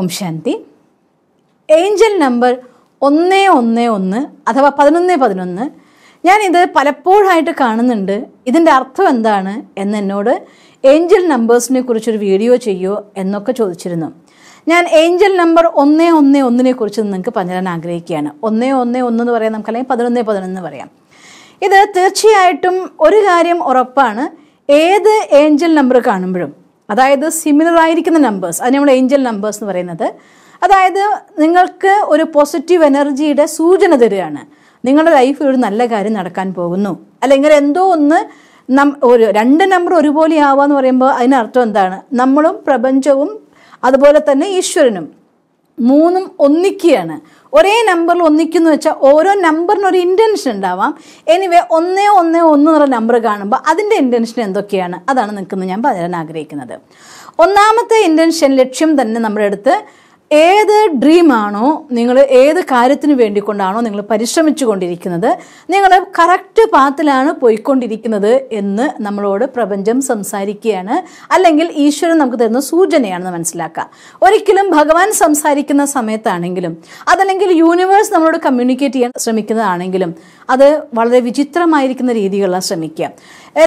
ഓം ശാന്തി Angel number ഒന്ന് ഒന്ന് ഒന്ന് അഥവാ പതിനൊന്ന് പതിനൊന്ന് ഞാനിത് പലപ്പോഴായിട്ട് കാണുന്നുണ്ട് ഇതിൻ്റെ അർത്ഥം എന്താണ് എന്ന് എന്നോട് ഏഞ്ചൽ നമ്പേഴ്സിനെ കുറിച്ചൊരു വീഡിയോ ചെയ്യുമോ എന്നൊക്കെ ചോദിച്ചിരുന്നു ഞാൻ ഏഞ്ചൽ നമ്പർ ഒന്ന് ഒന്ന് ഒന്നിനെ കുറിച്ച് നിങ്ങൾക്ക് പറഞ്ഞുതരാൻ ആഗ്രഹിക്കുകയാണ് ഒന്ന് ഒന്ന് ഒന്ന് എന്ന് പറയാം നമുക്ക് അല്ലെങ്കിൽ പതിനൊന്ന് പതിനൊന്ന് പറയാം ഇത് തീർച്ചയായിട്ടും ഒരു കാര്യം ഉറപ്പാണ് ഏത് ഏഞ്ചൽ നമ്പർ കാണുമ്പോഴും അതായത് സിമിലർ ആയിരിക്കുന്ന നമ്പേഴ്സ് അത് നമ്മൾ ഏഞ്ചൽ നമ്പേഴ്സ് എന്ന് പറയുന്നത് അതായത് നിങ്ങൾക്ക് ഒരു പോസിറ്റീവ് എനർജിയുടെ സൂചന തരികയാണ് നിങ്ങളുടെ ലൈഫിൽ ഒരു നല്ല കാര്യം നടക്കാൻ പോകുന്നു അല്ലെങ്കിൽ എന്തോ ഒന്ന് നം ഒരു രണ്ട് നമ്പർ ഒരുപോലെ ആവുക എന്ന് പറയുമ്പോൾ അതിനർത്ഥം എന്താണ് നമ്മളും പ്രപഞ്ചവും അതുപോലെ തന്നെ ഈശ്വരനും മൂന്നും ഒന്നിക്കുകയാണ് ഒരേ നമ്പറിൽ ഒന്നിക്കുന്ന വെച്ചാൽ ഓരോ നമ്പറിന് ഒരു ഇൻറ്റൻഷൻ ഉണ്ടാവാം എനിവേ ഒന്നേ ഒന്നേ ഒന്ന് എന്നൊരു നമ്പർ കാണുമ്പോൾ അതിൻ്റെ ഇൻറ്റൻഷൻ എന്തൊക്കെയാണ് അതാണ് നിൽക്കുന്നത് ഞാൻ പറയാൻ ആഗ്രഹിക്കുന്നത് ഒന്നാമത്തെ ഇൻറ്റൻഷൻ ലക്ഷ്യം തന്നെ നമ്മുടെ അടുത്ത് ഏത് ഡ്രീമാണോ നിങ്ങൾ ഏത് കാര്യത്തിന് വേണ്ടിക്കൊണ്ടാണോ നിങ്ങൾ പരിശ്രമിച്ചു കൊണ്ടിരിക്കുന്നത് നിങ്ങൾ കറക്റ്റ് പാത്തിലാണ് പോയിക്കൊണ്ടിരിക്കുന്നത് എന്ന് നമ്മളോട് പ്രപഞ്ചം സംസാരിക്കുകയാണ് അല്ലെങ്കിൽ ഈശ്വരൻ നമുക്ക് തരുന്ന സൂചനയാണെന്ന് മനസ്സിലാക്കുക ഒരിക്കലും ഭഗവാൻ സംസാരിക്കുന്ന സമയത്താണെങ്കിലും അതല്ലെങ്കിൽ യൂണിവേഴ്സ് നമ്മളോട് കമ്മ്യൂണിക്കേറ്റ് ചെയ്യാൻ ശ്രമിക്കുന്നതാണെങ്കിലും അത് വളരെ വിചിത്രമായിരിക്കുന്ന രീതികളിലാണ് ശ്രമിക്കുക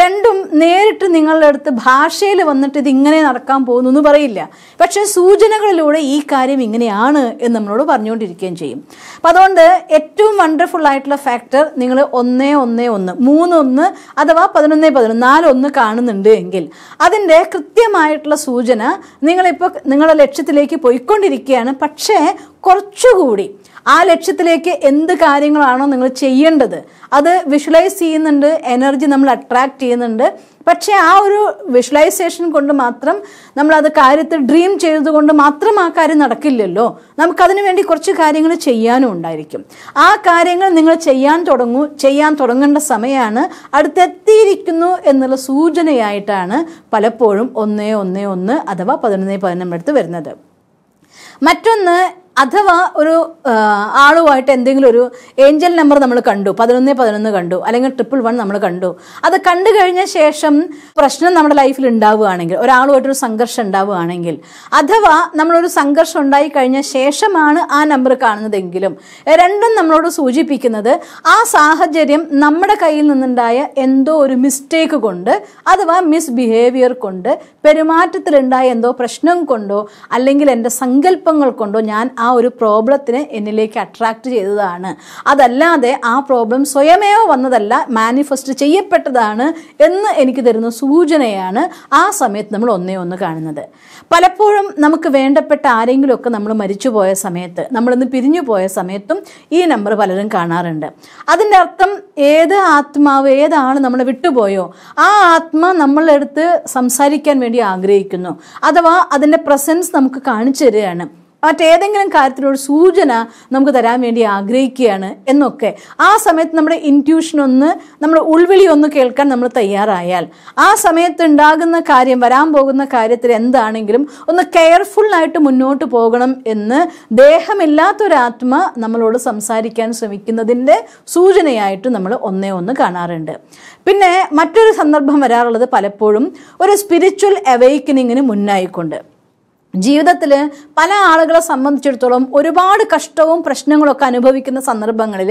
രണ്ടും നേരിട്ട് നിങ്ങളുടെ അടുത്ത് ഭാഷയിൽ വന്നിട്ട് ഇതിങ്ങനെ നടക്കാൻ പോകുന്നു എന്ന് പറയില്ല പക്ഷേ സൂചനകളിലൂടെ ഈ കാര്യം ഇങ്ങനെയാണ് എന്ന് നമ്മളോട് പറഞ്ഞുകൊണ്ടിരിക്കുകയും ചെയ്യും അപ്പം അതുകൊണ്ട് ഏറ്റവും വണ്ടർഫുൾ ആയിട്ടുള്ള ഫാക്ടർ നിങ്ങൾ ഒന്ന് ഒന്ന് ഒന്ന് ഒന്ന് അഥവാ പതിനൊന്ന് പതിനൊന്ന് ഒന്ന് കാണുന്നുണ്ട് എങ്കിൽ അതിൻ്റെ കൃത്യമായിട്ടുള്ള സൂചന നിങ്ങളിപ്പോൾ നിങ്ങളുടെ ലക്ഷ്യത്തിലേക്ക് പോയിക്കൊണ്ടിരിക്കുകയാണ് പക്ഷേ കുറച്ചുകൂടി ആ ലക്ഷ്യത്തിലേക്ക് എന്ത് കാര്യങ്ങളാണോ നിങ്ങൾ ചെയ്യേണ്ടത് അത് വിഷ്വലൈസ് ചെയ്യുന്നുണ്ട് എനർജി നമ്മൾ അട്രാക്ട് ചെയ്യുന്നുണ്ട് പക്ഷേ ആ ഒരു വിഷ്വലൈസേഷൻ കൊണ്ട് മാത്രം നമ്മൾ അത് കാര്യത്തിൽ ഡ്രീം ചെയ്തുകൊണ്ട് മാത്രം ആ കാര്യം നടക്കില്ലല്ലോ നമുക്കതിന് വേണ്ടി കുറച്ച് കാര്യങ്ങൾ ചെയ്യാനും ഉണ്ടായിരിക്കും ആ കാര്യങ്ങൾ നിങ്ങൾ ചെയ്യാൻ തുടങ്ങൂ ചെയ്യാൻ തുടങ്ങേണ്ട സമയമാണ് അടുത്തെത്തിയിരിക്കുന്നു എന്നുള്ള സൂചനയായിട്ടാണ് പലപ്പോഴും ഒന്നേ ഒന്നേ ഒന്ന് അഥവാ പതിനൊന്നേ പതിനൊന്നടുത്ത് വരുന്നത് മറ്റൊന്ന് അഥവാ ഒരു ആളുമായിട്ട് എന്തെങ്കിലും ഒരു ഏഞ്ചൽ നമ്പർ നമ്മൾ കണ്ടു പതിനൊന്ന് പതിനൊന്ന് കണ്ടു അല്ലെങ്കിൽ ട്രിപ്പിൾ വൺ നമ്മൾ കണ്ടു അത് കണ്ടു കഴിഞ്ഞ ശേഷം പ്രശ്നം നമ്മുടെ ലൈഫിൽ ഉണ്ടാവുകയാണെങ്കിൽ ഒരാളുമായിട്ടൊരു സംഘർഷം ഉണ്ടാവുകയാണെങ്കിൽ അഥവാ നമ്മളൊരു സംഘർഷം ഉണ്ടായി കഴിഞ്ഞ ശേഷമാണ് ആ നമ്പർ കാണുന്നതെങ്കിലും രണ്ടും നമ്മളോട് സൂചിപ്പിക്കുന്നത് ആ സാഹചര്യം നമ്മുടെ കയ്യിൽ നിന്നുണ്ടായ എന്തോ ഒരു മിസ്റ്റേക്ക് കൊണ്ട് അഥവാ മിസ്ബിഹേവിയർ കൊണ്ട് പെരുമാറ്റത്തിലുണ്ടായ എന്തോ പ്രശ്നം കൊണ്ടോ അല്ലെങ്കിൽ എൻ്റെ സങ്കല്പങ്ങൾ കൊണ്ടോ ഞാൻ ആ ഒരു പ്രോബ്ലത്തിനെ എന്നിലേക്ക് അട്രാക്റ്റ് ചെയ്തതാണ് അതല്ലാതെ ആ പ്രോബ്ലം സ്വയമേവ വന്നതല്ല മാനിഫെസ്റ്റ് ചെയ്യപ്പെട്ടതാണ് എന്ന് എനിക്ക് തരുന്ന സൂചനയാണ് ആ സമയത്ത് നമ്മൾ ഒന്നേ ഒന്ന് കാണുന്നത് പലപ്പോഴും നമുക്ക് വേണ്ടപ്പെട്ട ആരെങ്കിലുമൊക്കെ നമ്മൾ മരിച്ചുപോയ സമയത്ത് നമ്മളിന്ന് പിരിഞ്ഞു പോയ സമയത്തും ഈ നമ്പർ പലരും കാണാറുണ്ട് അതിൻ്റെ അർത്ഥം ഏത് ആത്മാവ് ഏതാണ് നമ്മളെ വിട്ടുപോയോ ആ ആത്മ നമ്മളെടുത്ത് സംസാരിക്കാൻ വേണ്ടി ആഗ്രഹിക്കുന്നു അഥവാ അതിൻ്റെ പ്രസൻസ് നമുക്ക് കാണിച്ചു തരികയാണ് മറ്റേതെങ്കിലും കാര്യത്തിനൊരു സൂചന നമുക്ക് തരാൻ വേണ്ടി ആഗ്രഹിക്കുകയാണ് എന്നൊക്കെ ആ സമയത്ത് നമ്മുടെ ഇൻറ്റ്യൂഷൻ ഒന്ന് നമ്മുടെ ഉൾവിളി ഒന്ന് കേൾക്കാൻ നമ്മൾ തയ്യാറായാൽ ആ സമയത്ത് ഉണ്ടാകുന്ന കാര്യം വരാൻ പോകുന്ന കാര്യത്തിൽ എന്താണെങ്കിലും ഒന്ന് കെയർഫുള്ളായിട്ട് മുന്നോട്ട് പോകണം എന്ന് ദേഹമില്ലാത്തൊരാത്മ നമ്മളോട് സംസാരിക്കാൻ ശ്രമിക്കുന്നതിൻ്റെ സൂചനയായിട്ട് നമ്മൾ ഒന്നേ ഒന്ന് കാണാറുണ്ട് പിന്നെ മറ്റൊരു സന്ദർഭം വരാറുള്ളത് പലപ്പോഴും ഒരു സ്പിരിച്വൽ അവൈക്കനിങ്ങിന് മുന്നായിക്കൊണ്ട് ജീവിതത്തിൽ പല ആളുകളെ സംബന്ധിച്ചിടത്തോളം ഒരുപാട് കഷ്ടവും പ്രശ്നങ്ങളൊക്കെ അനുഭവിക്കുന്ന സന്ദർഭങ്ങളിൽ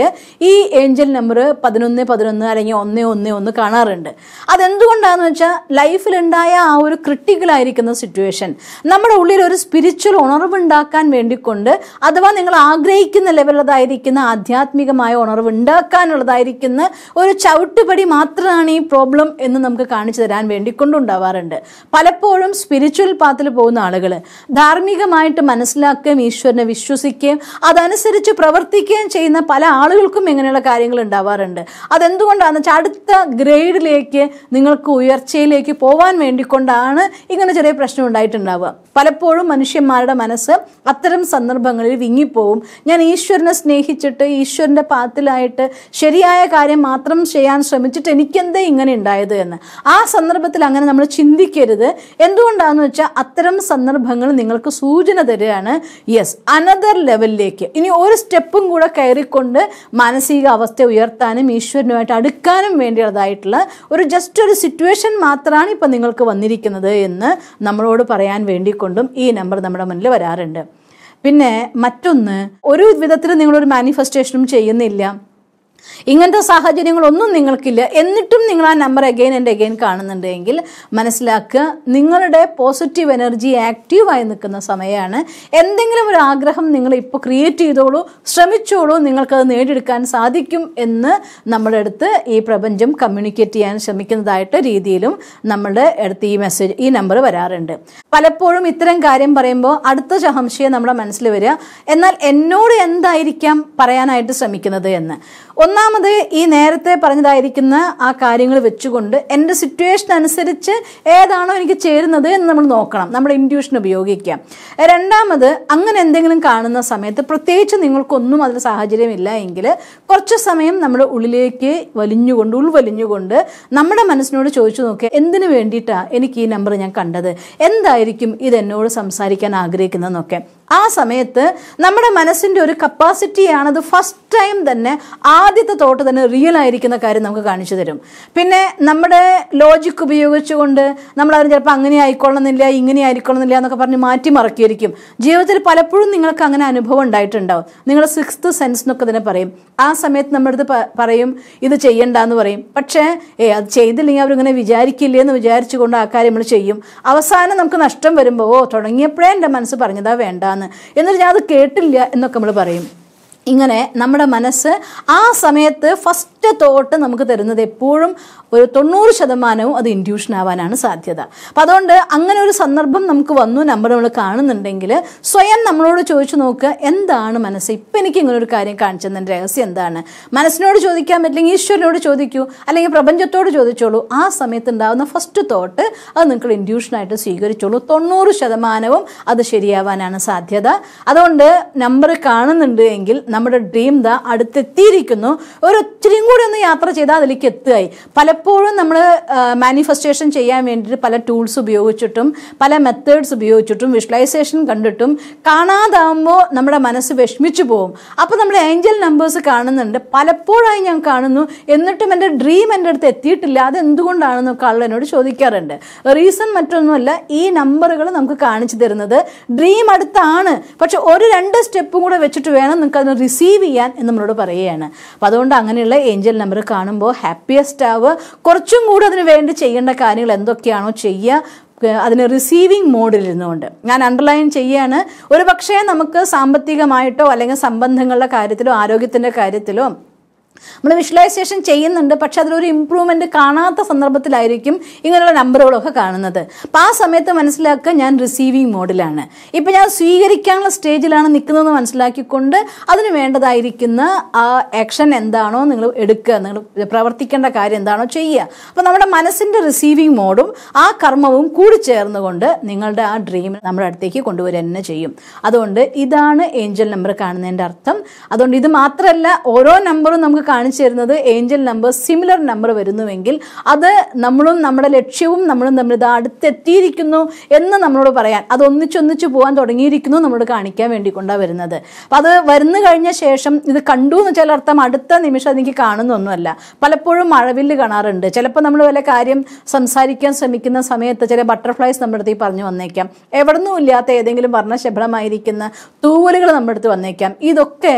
ഈ ഏഞ്ചൽ നമ്പർ പതിനൊന്ന് പതിനൊന്ന് അല്ലെങ്കിൽ ഒന്ന് ഒന്ന് ഒന്ന് കാണാറുണ്ട് അതെന്തുകൊണ്ടാണെന്ന് വെച്ചാൽ ലൈഫിലുണ്ടായ ആ ഒരു ക്രിട്ടിക്കലായിരിക്കുന്ന സിറ്റുവേഷൻ നമ്മുടെ ഉള്ളിൽ ഒരു സ്പിരിച്വൽ ഉണർവുണ്ടാക്കാൻ വേണ്ടിക്കൊണ്ട് അഥവാ നിങ്ങൾ ആഗ്രഹിക്കുന്ന ലെവലിലതായിരിക്കുന്ന ആധ്യാത്മികമായ ഉണർവ് ഉണ്ടാക്കാനുള്ളതായിരിക്കുന്ന ഒരു ചവിട്ടുപടി മാത്രമാണ് ഈ പ്രോബ്ലം എന്ന് നമുക്ക് കാണിച്ചു തരാൻ കൊണ്ടുണ്ടാവാറുണ്ട് പലപ്പോഴും സ്പിരിച്വൽ പാത്തിൽ പോകുന്ന ആളുകൾ ധാർമ്മികമായിട്ട് മനസ്സിലാക്കുകയും ഈശ്വരനെ വിശ്വസിക്കുകയും അതനുസരിച്ച് പ്രവർത്തിക്കുകയും ചെയ്യുന്ന പല ആളുകൾക്കും ഇങ്ങനെയുള്ള കാര്യങ്ങൾ ഉണ്ടാവാറുണ്ട് അതെന്തുകൊണ്ടാണെന്ന് വെച്ചാൽ അടുത്ത ഗ്രേഡിലേക്ക് നിങ്ങൾക്ക് ഉയർച്ചയിലേക്ക് പോകാൻ വേണ്ടിക്കൊണ്ടാണ് ഇങ്ങനെ ചെറിയ പ്രശ്നം ഉണ്ടായിട്ടുണ്ടാവുക പലപ്പോഴും മനുഷ്യന്മാരുടെ മനസ്സ് അത്തരം സന്ദർഭങ്ങളിൽ വിങ്ങിപ്പോവും ഞാൻ ഈശ്വരനെ സ്നേഹിച്ചിട്ട് ഈശ്വരൻ്റെ പാത്തിലായിട്ട് ശരിയായ കാര്യം മാത്രം ചെയ്യാൻ ശ്രമിച്ചിട്ട് എനിക്കെന്തേ ഇങ്ങനെ ഉണ്ടായത് എന്ന് ആ സന്ദർഭത്തിൽ അങ്ങനെ നമ്മൾ ചിന്തിക്കരുത് എന്തുകൊണ്ടാണെന്ന് വെച്ചാൽ അത്തരം സന്ദർഭങ്ങൾ ഗുണങ്ങൾ നിങ്ങൾക്ക് സൂചന തരികയാണ് യെസ് അനദർ ലെവലിലേക്ക് ഇനി ഒരു സ്റ്റെപ്പും കൂടെ കയറിക്കൊണ്ട് മാനസിക അവസ്ഥ ഉയർത്താനും ഈശ്വരനുമായിട്ട് അടുക്കാനും വേണ്ടിയുള്ളതായിട്ടുള്ള ഒരു ജസ്റ്റ് ഒരു സിറ്റുവേഷൻ മാത്രമാണ് ഇപ്പം നിങ്ങൾക്ക് വന്നിരിക്കുന്നത് എന്ന് നമ്മളോട് പറയാൻ വേണ്ടിക്കൊണ്ടും ഈ നമ്പർ നമ്മുടെ മുന്നിൽ വരാറുണ്ട് പിന്നെ മറ്റൊന്ന് ഒരു വിധത്തിൽ നിങ്ങളൊരു മാനിഫെസ്റ്റേഷനും ചെയ്യുന്നില്ല ഇങ്ങനത്തെ സാഹചര്യങ്ങളൊന്നും നിങ്ങൾക്കില്ല എന്നിട്ടും നിങ്ങൾ ആ നമ്പർ അഗെയിൻ ആൻഡ് അഗെയിൻ കാണുന്നുണ്ടെങ്കിൽ മനസ്സിലാക്കുക നിങ്ങളുടെ പോസിറ്റീവ് എനർജി ആക്റ്റീവായി നിൽക്കുന്ന സമയമാണ് എന്തെങ്കിലും ഒരു ആഗ്രഹം നിങ്ങൾ ഇപ്പോൾ ക്രിയേറ്റ് ചെയ്തോളൂ ശ്രമിച്ചോളൂ നിങ്ങൾക്കത് നേടിയെടുക്കാൻ സാധിക്കും എന്ന് നമ്മുടെ അടുത്ത് ഈ പ്രപഞ്ചം കമ്മ്യൂണിക്കേറ്റ് ചെയ്യാൻ ശ്രമിക്കുന്നതായിട്ട് രീതിയിലും നമ്മുടെ അടുത്ത് ഈ മെസ്സേജ് ഈ നമ്പർ വരാറുണ്ട് പലപ്പോഴും ഇത്തരം കാര്യം പറയുമ്പോൾ അടുത്ത സംശയം നമ്മുടെ മനസ്സിൽ വരിക എന്നാൽ എന്നോട് എന്തായിരിക്കാം പറയാനായിട്ട് ശ്രമിക്കുന്നത് എന്ന് ഒന്നാമത് ഈ നേരത്തെ പറഞ്ഞതായിരിക്കുന്ന ആ കാര്യങ്ങൾ വെച്ചുകൊണ്ട് എൻ്റെ സിറ്റുവേഷൻ അനുസരിച്ച് ഏതാണോ എനിക്ക് ചേരുന്നത് എന്ന് നമ്മൾ നോക്കണം നമ്മൾ ഇൻഡ്യൂഷൻ ഉപയോഗിക്കാം രണ്ടാമത് അങ്ങനെ എന്തെങ്കിലും കാണുന്ന സമയത്ത് പ്രത്യേകിച്ച് നിങ്ങൾക്കൊന്നും അതിന് സാഹചര്യമില്ല എങ്കിൽ കുറച്ച് സമയം നമ്മുടെ ഉള്ളിലേക്ക് വലിഞ്ഞുകൊണ്ട് ഉൾവലിഞ്ഞുകൊണ്ട് നമ്മുടെ മനസ്സിനോട് ചോദിച്ചു നോക്കുക എന്തിനു വേണ്ടിയിട്ടാണ് എനിക്ക് ഈ നമ്പർ ഞാൻ കണ്ടത് എന്തായിരിക്കും ഇത് എന്നോട് സംസാരിക്കാൻ ആഗ്രഹിക്കുന്നതെന്നൊക്കെ ആ സമയത്ത് നമ്മുടെ മനസ്സിൻ്റെ ഒരു കപ്പാസിറ്റിയാണത് ഫസ്റ്റ് ടൈം തന്നെ ആദ്യത്തെ തോട്ട് തന്നെ റിയൽ ആയിരിക്കുന്ന കാര്യം നമുക്ക് കാണിച്ചു തരും പിന്നെ നമ്മുടെ ലോജിക് ഉപയോഗിച്ചുകൊണ്ട് നമ്മൾ അതിന് ചിലപ്പോൾ അങ്ങനെ ആയിക്കൊള്ളണമെന്നില്ല ഇങ്ങനെ ആയിക്കൊള്ളണമെന്നില്ല എന്നൊക്കെ പറഞ്ഞ് മാറ്റി മറക്കിയിരിക്കും ജീവിതത്തിൽ പലപ്പോഴും നിങ്ങൾക്ക് അങ്ങനെ അനുഭവം ഉണ്ടായിട്ടുണ്ടാവും നിങ്ങളുടെ സിക്സ്ത് സെൻസ് എന്നൊക്കെ തന്നെ പറയും ആ സമയത്ത് നമ്മുടെ പറയും ഇത് ചെയ്യണ്ട എന്ന് പറയും പക്ഷേ ഏ അത് ചെയ്തില്ലെങ്കിൽ അവരിങ്ങനെ വിചാരിക്കില്ലേ എന്ന് വിചാരിച്ചുകൊണ്ട് ആ കാര്യം നമ്മൾ ചെയ്യും അവസാനം നമുക്ക് നഷ്ടം വരുമ്പോൾ ഓ തുടങ്ങിയപ്പോഴേ എൻ്റെ മനസ്സ് പറഞ്ഞതാ വേണ്ട എന്ന് എന്നിട്ട് ഞാൻ അത് കേട്ടില്ല എന്നൊക്കെ നമ്മൾ പറയും ഇങ്ങനെ നമ്മുടെ മനസ്സ് ആ സമയത്ത് ഫസ്റ്റ് ഒറ്റ തോട്ട് നമുക്ക് തരുന്നത് എപ്പോഴും ഒരു തൊണ്ണൂറ് ശതമാനവും അത് ഇൻഡ്യൂഷൻ ആവാനാണ് സാധ്യത അപ്പം അതുകൊണ്ട് അങ്ങനെ ഒരു സന്ദർഭം നമുക്ക് വന്നു നമ്പർ നമ്മൾ കാണുന്നുണ്ടെങ്കിൽ സ്വയം നമ്മളോട് ചോദിച്ചു നോക്കുക എന്താണ് മനസ്സ് ഇപ്പം എനിക്ക് ഇങ്ങനെ ഒരു കാര്യം കാണിച്ചതിൻ്റെ രഹസ്യം എന്താണ് മനസ്സിനോട് ചോദിക്കാൻ പറ്റില്ലെങ്കിൽ ഈശ്വരനോട് ചോദിക്കൂ അല്ലെങ്കിൽ പ്രപഞ്ചത്തോട് ചോദിച്ചോളൂ ആ സമയത്ത് ഉണ്ടാകുന്ന ഫസ്റ്റ് തോട്ട് അത് നിങ്ങൾ ഇൻഡ്യൂഷനായിട്ട് സ്വീകരിച്ചോളൂ തൊണ്ണൂറ് ശതമാനവും അത് ശരിയാവാനാണ് സാധ്യത അതുകൊണ്ട് നമ്പർ കാണുന്നുണ്ട് എങ്കിൽ നമ്മുടെ ഡ്രീം ദ അടുത്തെത്തിയിരിക്കുന്നു ഒരു ഒത്തിരി കൂടി ഒന്ന് യാത്ര ചെയ്താൽ അതിലേക്ക് എത്തുകയായി പലപ്പോഴും നമ്മൾ മാനിഫെസ്റ്റേഷൻ ചെയ്യാൻ വേണ്ടിയിട്ട് പല ടൂൾസ് ഉപയോഗിച്ചിട്ടും പല മെത്തേഡ്സ് ഉപയോഗിച്ചിട്ടും വിഷ്വലൈസേഷൻ കണ്ടിട്ടും കാണാതാവുമ്പോൾ നമ്മുടെ മനസ്സ് വിഷമിച്ചു പോകും അപ്പോൾ നമ്മൾ ഏഞ്ചൽ നമ്പേഴ്സ് കാണുന്നുണ്ട് പലപ്പോഴായി ഞാൻ കാണുന്നു എന്നിട്ടും എൻ്റെ ഡ്രീം എൻ്റെ അടുത്ത് എത്തിയിട്ടില്ല അതെന്തുകൊണ്ടാണെന്നൊക്കെ ആളുകൾ എന്നോട് ചോദിക്കാറുണ്ട് റീസൺ മറ്റൊന്നുമല്ല ഈ നമ്പറുകൾ നമുക്ക് കാണിച്ചു തരുന്നത് ഡ്രീം അടുത്താണ് പക്ഷെ ഒരു രണ്ട് സ്റ്റെപ്പും കൂടെ വെച്ചിട്ട് വേണം നിങ്ങൾക്ക് അതിന് റിസീവ് ചെയ്യാൻ എന്ന് നമ്മളോട് പറയുകയാണ് അപ്പം അതുകൊണ്ട് അങ്ങനെയുള്ള ഏഞ്ചൽ നമ്പർ കാണുമ്പോൾ ഹാപ്പിയസ്റ്റ് ആവ് കുറച്ചും കൂടെ അതിന് വേണ്ടി ചെയ്യേണ്ട കാര്യങ്ങൾ എന്തൊക്കെയാണോ ചെയ്യുക അതിന് റിസീവിങ് മോഡിലിരുന്നുകൊണ്ട് ഞാൻ അണ്ടർലൈൻ ചെയ്യാണ് ഒരു പക്ഷേ നമുക്ക് സാമ്പത്തികമായിട്ടോ അല്ലെങ്കിൽ സംബന്ധങ്ങളുടെ കാര്യത്തിലോ ആരോഗ്യത്തിൻ്റെ കാര്യത്തിലോ നമ്മൾ വിഷ്വലൈസേഷൻ ചെയ്യുന്നുണ്ട് പക്ഷെ അതിലൊരു ഇമ്പ്രൂവ്മെൻ്റ് കാണാത്ത സന്ദർഭത്തിലായിരിക്കും ഇങ്ങനെയുള്ള നമ്പറുകളൊക്കെ കാണുന്നത് അപ്പോൾ ആ സമയത്ത് മനസ്സിലാക്കുക ഞാൻ റിസീവിങ് മോഡിലാണ് ഇപ്പോൾ ഞാൻ സ്വീകരിക്കാനുള്ള സ്റ്റേജിലാണ് നിൽക്കുന്നതെന്ന് മനസ്സിലാക്കിക്കൊണ്ട് അതിന് വേണ്ടതായിരിക്കുന്ന ആ ആക്ഷൻ എന്താണോ നിങ്ങൾ എടുക്കുക നിങ്ങൾ പ്രവർത്തിക്കേണ്ട കാര്യം എന്താണോ ചെയ്യുക അപ്പോൾ നമ്മുടെ മനസ്സിൻ്റെ റിസീവിങ് മോഡും ആ കർമ്മവും കൂടി ചേർന്നുകൊണ്ട് നിങ്ങളുടെ ആ ഡ്രീം നമ്മുടെ അടുത്തേക്ക് കൊണ്ടുവരിക തന്നെ ചെയ്യും അതുകൊണ്ട് ഇതാണ് ഏഞ്ചൽ നമ്പർ കാണുന്നതിൻ്റെ അർത്ഥം അതുകൊണ്ട് ഇത് മാത്രമല്ല ഓരോ നമ്പറും നമുക്ക് കാണിച്ചു തരുന്നത് ഏഞ്ചൽ നമ്പർ സിമിലർ നമ്പർ വരുന്നുവെങ്കിൽ അത് നമ്മളും നമ്മുടെ ലക്ഷ്യവും നമ്മളും തമ്മിൽ ഇത് അടുത്തെത്തിയിരിക്കുന്നു എന്ന് നമ്മളോട് പറയാൻ അത് ഒന്നിച്ചൊന്നിച്ച് പോകാൻ തുടങ്ങിയിരിക്കുന്നു നമ്മളോട് കാണിക്കാൻ വേണ്ടി കൊണ്ടാണ് വരുന്നത് അപ്പം അത് വരുന്നു കഴിഞ്ഞ ശേഷം ഇത് കണ്ടു എന്ന് വെച്ചാൽ അർത്ഥം അടുത്ത നിമിഷം എനിക്ക് കാണുന്നൊന്നുമല്ല പലപ്പോഴും മഴവില്ല് കാണാറുണ്ട് ചിലപ്പോൾ നമ്മൾ വല്ല കാര്യം സംസാരിക്കാൻ ശ്രമിക്കുന്ന സമയത്ത് ചില ബട്ടർഫ്ലൈസ് നമ്മുടെ അടുത്ത് പറഞ്ഞു വന്നേക്കാം എവിടുന്നും ഇല്ലാത്ത ഏതെങ്കിലും വർണ്ണശബളമായിരിക്കുന്ന തൂവലുകൾ നമ്മുടെ അടുത്ത് വന്നേക്കാം ഇതൊക്കെ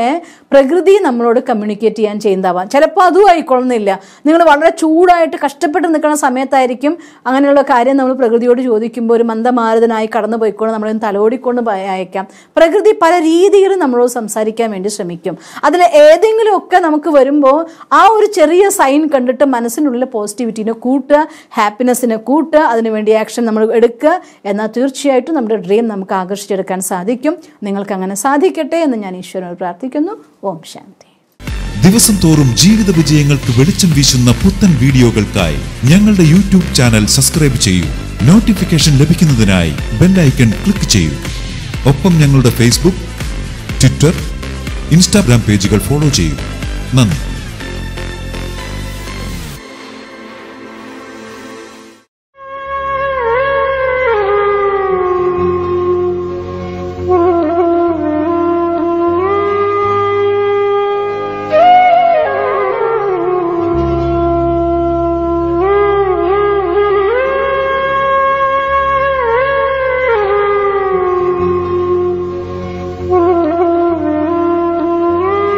പ്രകൃതി നമ്മളോട് കമ്മ്യൂണിക്കേറ്റ് ചെയ്യാൻ ചെയ്യുന്നതാവാം ചിലപ്പോൾ അതും ആയിക്കൊള്ളുന്നില്ല നിങ്ങൾ വളരെ ചൂടായിട്ട് കഷ്ടപ്പെട്ട് നിൽക്കുന്ന സമയത്തായിരിക്കും അങ്ങനെയുള്ള കാര്യം നമ്മൾ പ്രകൃതിയോട് ചോദിക്കുമ്പോൾ ഒരു മന്ദമാരതനായി കടന്നു പോയിക്കൊണ്ട് നമ്മളെ തലോടിക്കൊണ്ട് അയക്കാം പ്രകൃതി പല രീതിയിലും നമ്മളോട് സംസാരിക്കാൻ വേണ്ടി ശ്രമിക്കും അതിൽ ഏതെങ്കിലുമൊക്കെ നമുക്ക് വരുമ്പോൾ ആ ഒരു ചെറിയ സൈൻ കണ്ടിട്ട് മനസ്സിനുള്ളിൽ പോസിറ്റിവിറ്റീനെ കൂട്ടുക ഹാപ്പിനെസ്സിനെ കൂട്ടുക അതിനുവേണ്ടി ആക്ഷൻ നമ്മൾ എടുക്കുക എന്നാൽ തീർച്ചയായിട്ടും നമ്മുടെ ഡ്രീം നമുക്ക് ആകർഷിച്ചെടുക്കാൻ സാധിക്കും നിങ്ങൾക്ക് അങ്ങനെ സാധിക്കട്ടെ എന്ന് ഞാൻ ഈശ്വരനോട് പ്രാർത്ഥിക്കുന്നു ഓം ശാന്തി ദിവസം തോറും ജീവിത വിജയങ്ങൾക്ക് വെളിച്ചം വീശുന്ന പുത്തൻ വീഡിയോകൾക്കായി ഞങ്ങളുടെ യൂട്യൂബ് ചാനൽ സബ്സ്ക്രൈബ് ചെയ്യൂ നോട്ടിഫിക്കേഷൻ ലഭിക്കുന്നതിനായി ബെല്ലൈക്കൺ ക്ലിക്ക് ചെയ്യൂ ഒപ്പം ഞങ്ങളുടെ ഫേസ്ബുക്ക് ട്വിറ്റർ ഇൻസ്റ്റാഗ്രാം പേജുകൾ ഫോളോ ചെയ്യൂ നന്ദി